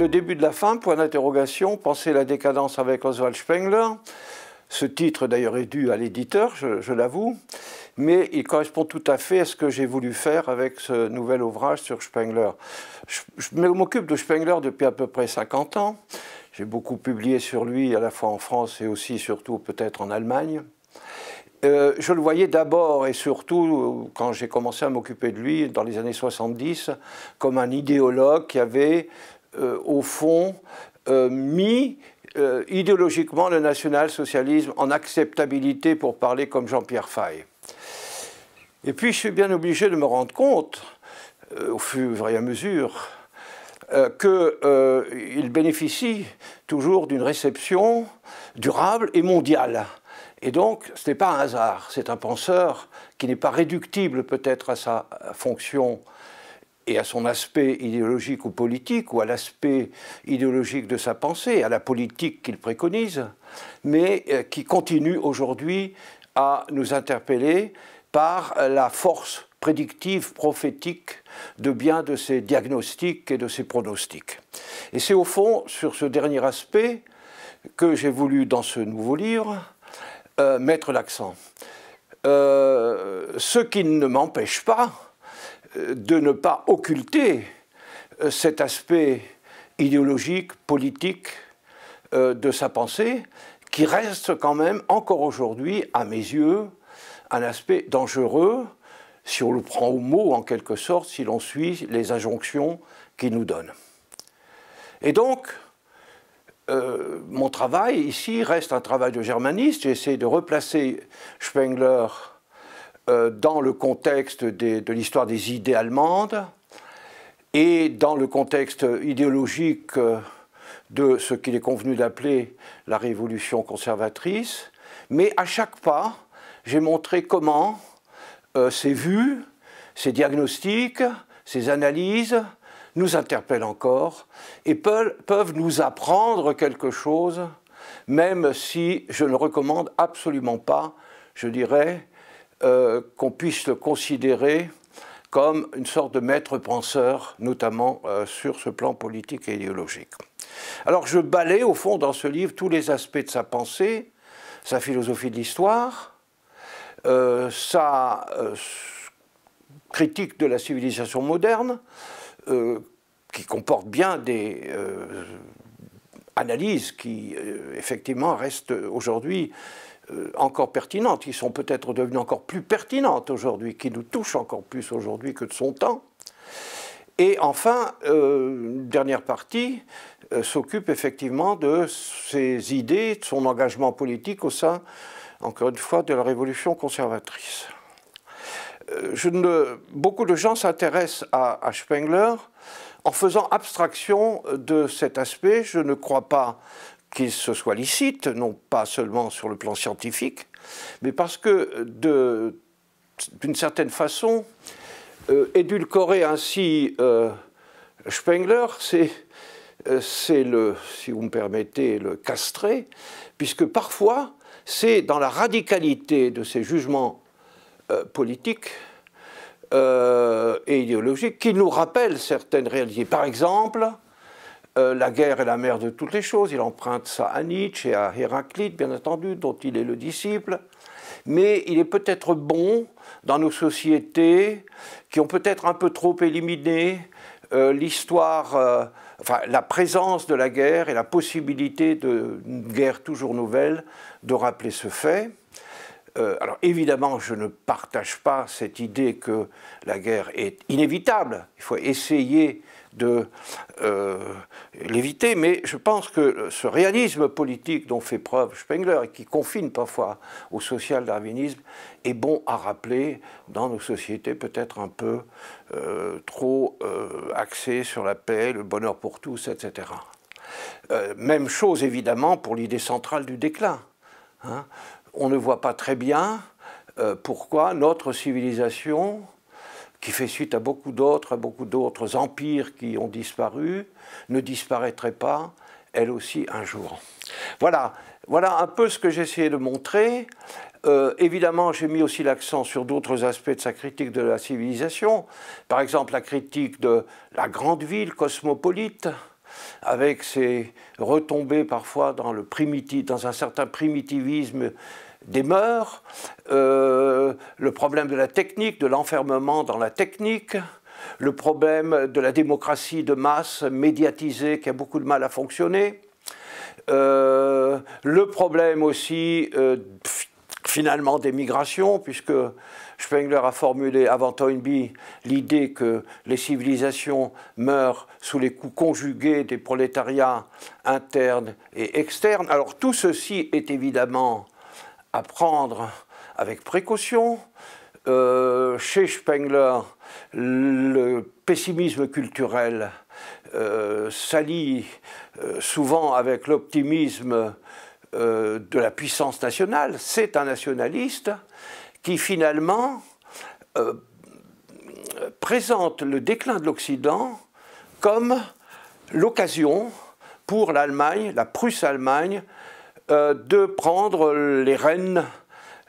Le début de la fin, point d'interrogation, penser la décadence avec Oswald Spengler. Ce titre d'ailleurs est dû à l'éditeur, je, l'avoue, mais il correspond tout à fait à ce que j'ai voulu faire avec ce nouvel ouvrage sur Spengler. Je, m'occupe de Spengler depuis à peu près 50 ans. J'ai beaucoup publié sur lui, à la fois en France et aussi, surtout, peut-être en Allemagne. Euh, je le voyais d'abord et surtout euh, quand j'ai commencé à m'occuper de lui dans les années 70 comme un idéologue qui avait euh, au fond, euh, mis euh, idéologiquement le national-socialisme en acceptabilité, pour parler comme Jean-Pierre Fay. Et puis je suis bien obligé de me rendre compte, au fur et à mesure, qu'il bénéficie toujours d'une réception durable et mondiale. Et donc, ce n'est pas un hasard, c'est un penseur qui n'est pas réductible peut-être à sa fonction et à son aspect idéologique ou politique, ou à l'aspect idéologique de sa pensée, à la politique qu'il préconise, mais euh, qui continue aujourd'hui à nous interpeller par la force prédictive, prophétique de bien de ses diagnostics et de ses pronostics. Et c'est au fond sur ce dernier aspect que j'ai voulu, dans ce nouveau livre, euh, mettre l'accent. Euh, ce qui ne m'empêche pas, de ne pas occulter euh, cet aspect idéologique, politique euh, de sa pensée, qui reste quand même encore aujourd'hui, à mes yeux, un aspect dangereux si on le prend au mot en quelque sorte, si l'on suit les injonctions qu'il nous donne. Et donc, euh, mon travail ici reste un travail de germaniste. J'ai essayé de replacer Spengler euh, dans le contexte de l'histoire des idées allemandes et dans le contexte idéologique euh, de ce qu'il est convenu d'appeler la révolution conservatrice. Mais à chaque pas, j'ai montré comment euh, ces vues, ces diagnostics, ces analyses nous interpellent encore et peuvent, peuvent nous apprendre quelque chose, même si je ne recommande absolument pas, je dirais, euh, qu'on puisse le considérer comme une sorte de maître penseur, notamment euh, sur ce plan politique et idéologique. Alors je balais au fond dans ce livre tous les aspects de sa pensée, sa philosophie de l'histoire, euh, sa critique de la civilisation moderne, qui comporte bien des analyses qui effectivement restent aujourd'hui euh, encore pertinentes, qui sont peut-être devenues encore plus pertinentes aujourd'hui, qui nous touchent encore plus aujourd'hui que de son temps. Et enfin, euh, dernière partie, euh, s'occupe effectivement de ses idées, de son engagement politique au sein, encore une fois, de la révolution conservatrice. Euh, je ne, beaucoup de gens s'intéressent à Spengler en faisant abstraction de cet aspect. Je ne crois pas, qu'il se soit licite, non pas seulement sur le plan scientifique, mais parce que d'une certaine façon, euh, édulcorer ainsi euh, Spengler, euh, c'est le, si vous me permettez, le castrer, puisque parfois, c'est dans la radicalité de ses jugements politiques et idéologiques qui nous rappelle certaines réalités. Par exemple, euh, la guerre est la mère de toutes les choses. Il emprunte ça à Nietzsche et à Héraclite, bien entendu, dont il est le disciple. Mais il est peut-être bon dans nos sociétés qui ont peut-être un peu trop éliminé euh, l'histoire, euh, enfin la présence de la guerre et la possibilité d'une guerre toujours nouvelle de rappeler ce fait. alors évidemment, je ne partage pas cette idée que la guerre est inévitable. Il faut essayer de euh, l'éviter, mais je pense que ce réalisme politique dont fait preuve Spengler et qui confine parfois au social-darwinisme est bon à rappeler dans nos sociétés peut-être un peu euh, trop euh, axées sur la paix, le bonheur pour tous, etc. même chose évidemment pour l'idée centrale du déclin. Hein. On ne voit pas très bien pourquoi notre civilisation qui fait suite à beaucoup d'autres, à beaucoup d'autres empires qui ont disparu, ne disparaîtrait pas, elle aussi, un jour. Voilà, voilà un peu ce que j'ai essayé de montrer. Euh, évidemment, j'ai mis aussi l'accent sur d'autres aspects de sa critique de la civilisation, par exemple la critique de la grande ville cosmopolite, avec ses retombées parfois dans, le primitif, dans un certain primitivisme des mœurs, euh, le problème de la technique, de l'enfermement dans la technique, le problème de la démocratie de masse médiatisée qui a beaucoup de mal à fonctionner, euh, le problème aussi euh, finalement des migrations, puisque Spengler a formulé avant Toynbee l'idée que les civilisations meurent sous les coups conjugués des prolétariats internes et externes. Alors tout ceci est évidemment à prendre avec précaution. Euh, chez Spengler, le pessimisme culturel euh, s'allie euh, souvent avec l'optimisme de la puissance nationale. C'est un nationaliste qui finalement présente le déclin de l'Occident comme l'occasion pour l'Allemagne, la Prusse-Allemagne, euh, de prendre les rênes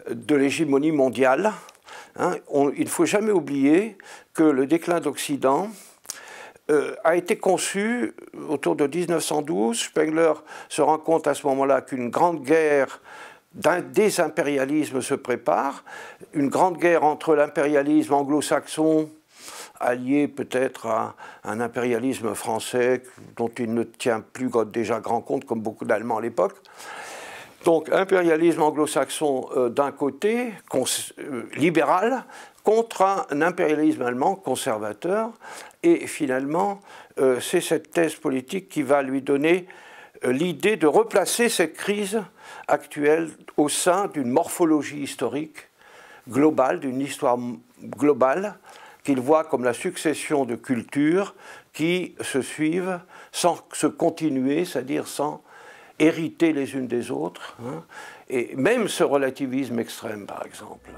de l'hégémonie mondiale. Hein. il ne faut jamais oublier que le déclin d'Occident euh, a été conçu autour de 1912. Spengler se rend compte à ce moment-là qu'une grande guerre des impérialismes se prépare, une grande guerre entre l'impérialisme anglo-saxon, allié peut-être à un impérialisme français dont il ne tient plus déjà grand compte, comme beaucoup d'Allemands à l'époque, donc impérialisme anglo-saxon euh, d'un côté, euh, libéral, contre un impérialisme allemand conservateur. Et finalement, euh, c'est cette thèse politique qui va lui donner l'idée de replacer cette crise actuelle au sein d'une morphologie historique globale, d'une histoire globale, qu'il voit comme la succession de cultures qui se suivent sans se continuer, c'est-à-dire sans hériter les unes des autres, hein. et même ce relativisme extrême, par exemple.